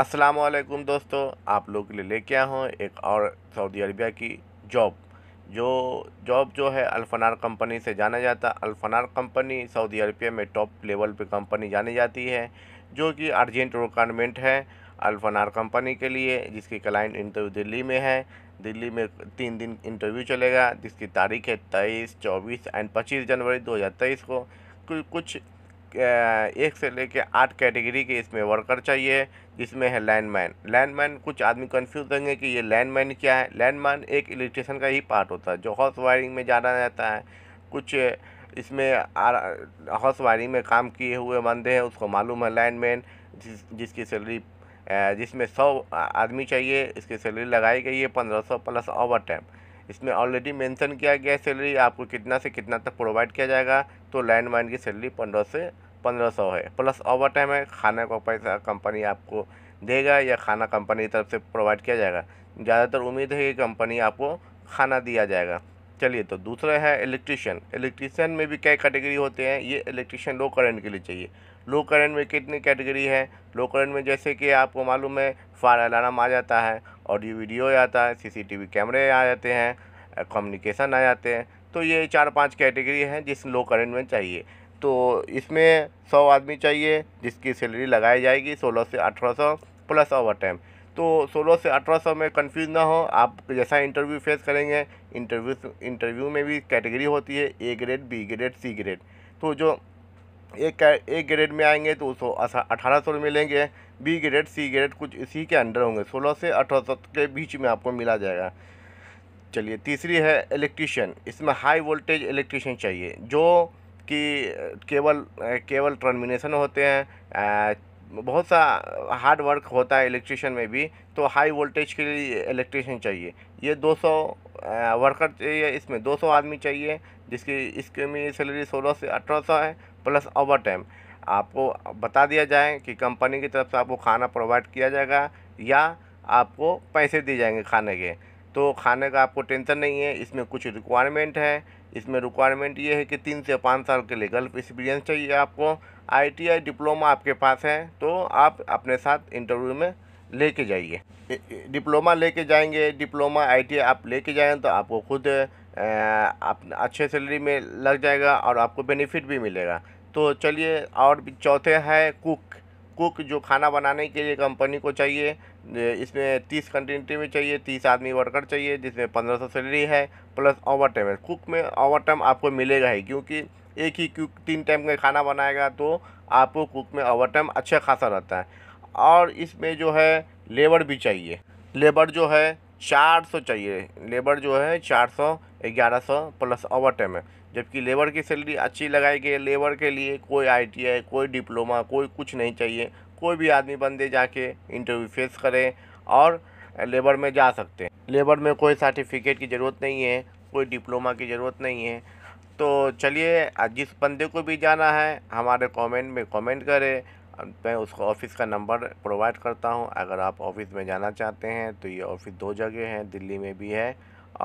अस्सलाम वालेकुम दोस्तों आप लोग के लिए लेके आया हूँ एक और सऊदी अरबिया की जॉब जो जॉब जो है अल्फनार कंपनी से जाना जाता अल्फनार कंपनी सऊदी अरबिया में टॉप लेवल पे कंपनी जानी जाती है जो कि अर्जेंट रिक्वायरमेंट है अल्फनार कंपनी के लिए जिसकी क्लाइंट इंटरव्यू दिल्ली में है दिल्ली में तीन दिन इंटरव्यू चलेगा जिसकी तारीख है तेईस चौबीस एंड पच्चीस जनवरी दो को कुछ एक से लेकर आठ कैटेगरी के इसमें वर्कर चाहिए जिसमें है लैंडमैन लैंडमैन कुछ आदमी कंफ्यूज होंगे कि ये लैंडमैन क्या है लैंडमैन एक इलेक्ट्रिशन का ही पार्ट होता है जो हाउस वायरिंग में जाना जाता है कुछ इसमें हाउस वायरिंग में काम किए हुए बंदे हैं उसको मालूम है लैंडमैन जिस जिसकी सैलरी जिसमें सौ आदमी चाहिए इसकी सैलरी लगाई गई है पंद्रह सौ प्लस ओवर टाइम इसमें ऑलरेडी मेंशन किया गया है सैलरी आपको कितना से कितना तक प्रोवाइड किया जाएगा तो मैन की सैलरी पंद्रह से पंद्रह सौ है प्लस ओवर टाइम है खाने का पैसा कंपनी आपको देगा या खाना कंपनी की तरफ से प्रोवाइड किया जाएगा ज़्यादातर उम्मीद है कि कंपनी आपको खाना दिया जाएगा चलिए तो दूसरा है इलेक्ट्रिशियन इलेक्ट्रिशियन में भी कई कैटेगरी होते हैं ये इलेक्ट्रिशियन लो करेंट के लिए चाहिए लो करेंट में कितनी कैटेगरी है लो करेंट में जैसे कि आपको मालूम है फायर अलार्म आ जाता है ऑडियो वीडियो आता है सीसीटीवी कैमरे आ जाते हैं कम्युनिकेशन आ जाते हैं तो ये चार पांच कैटेगरी हैं जिस लो करेंट में चाहिए तो इसमें सौ आदमी चाहिए जिसकी सैलरी लगाई जाएगी सोलह से अठारह सौ प्लस ओवर टाइम तो सोलह से अठारह सौ में कंफ्यूज ना हो आप जैसा इंटरव्यू फेस करेंगे इंटरव्यू इंटरव्यू में भी कैटेगरी होती है A grade B grade C grade तो जो एक एक ग्रेड में आएंगे तो सौ अठारह सौ मिलेंगे बी ग्रेड सी ग्रेड कुछ इसी के अंडर होंगे सोलह से अठारह सौ के बीच में आपको मिला जाएगा चलिए तीसरी है इलेक्ट्रीशियन इसमें हाई वोल्टेज इलेक्ट्रीशियन चाहिए जो कि केवल केवल टर्मिनेशन होते हैं बहुत सा हार्ड वर्क होता है इलेक्ट्रिशियन में भी तो हाई वोल्टेज के लिए इलेक्ट्रिशियन चाहिए ये 200 वर्कर चाहिए इसमें 200 आदमी चाहिए जिसकी इसके में सैलरी 16 से 1800 है प्लस ओवर टाइम आपको बता दिया जाए कि कंपनी की तरफ से आपको खाना प्रोवाइड किया जाएगा या आपको पैसे दिए जाएंगे खाने के तो खाने का आपको टेंशन नहीं है इसमें कुछ रिक्वायरमेंट है इसमें रिक्वायरमेंट ये है कि तीन से पाँच साल के लिए गल्फ एक्सपीरियंस चाहिए आपको आईटीआई डिप्लोमा आपके पास है तो आप अपने साथ इंटरव्यू में लेके जाइए डिप्लोमा लेके जाएंगे डिप्लोमा आईटीआई आप लेके जाएँ तो आपको खुद आप अच्छे सैलरी में लग जाएगा और आपको बेनिफिट भी मिलेगा तो चलिए और भी चौथे है कुक कुक जो खाना बनाने के लिए कंपनी को चाहिए इसमें तीस कंटिन्यूटी में चाहिए तीस आदमी वर्कर चाहिए जिसमें पंद्रह सौ सैलरी है प्लस ओवर टाइम है कुक में ओवर टाइम आपको मिलेगा ही क्योंकि एक ही कुक तीन टाइम का खाना बनाएगा तो आपको कुक में ओवर टाइम अच्छा खासा रहता है और इसमें जो है लेबर भी चाहिए लेबर जो है चार सौ चाहिए लेबर जो है चार सौ ग्यारह सौ प्लस ओवर टाइम है जबकि लेबर की सैलरी अच्छी लगाई गई है लेबर के लिए कोई आई कोई डिप्लोमा कोई कुछ नहीं चाहिए कोई भी आदमी बंदे जाके इंटरव्यू फेस करें और लेबर में जा सकते हैं लेबर में कोई सर्टिफिकेट की ज़रूरत नहीं है कोई डिप्लोमा की ज़रूरत नहीं है तो चलिए जिस बंदे को भी जाना है हमारे कमेंट में कमेंट करें मैं उसको ऑफिस का नंबर प्रोवाइड करता हूं अगर आप ऑफिस में जाना चाहते हैं तो ये ऑफिस दो जगह हैं दिल्ली में भी है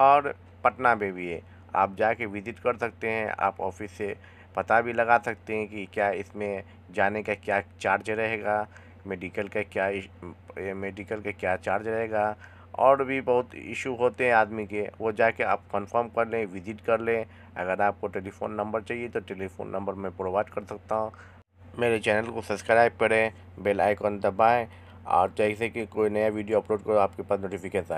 और पटना में भी है आप जाके विज़िट कर सकते हैं आप ऑफिस से पता भी लगा सकते हैं कि क्या इसमें जाने का क्या चार्ज रहेगा मेडिकल का क्या मेडिकल का क्या चार्ज रहेगा और भी बहुत इशू होते हैं आदमी के वो जाके आप कंफर्म कर लें विज़िट कर लें अगर आपको टेलीफ़ोन नंबर चाहिए तो टेलीफ़ोन नंबर मैं प्रोवाइड कर सकता हूँ मेरे चैनल को सब्सक्राइब करें बेल आइकॉन दबाएं और जैसे कि कोई नया वीडियो अपलोड करो आपके पास नोटिफिकेशन आए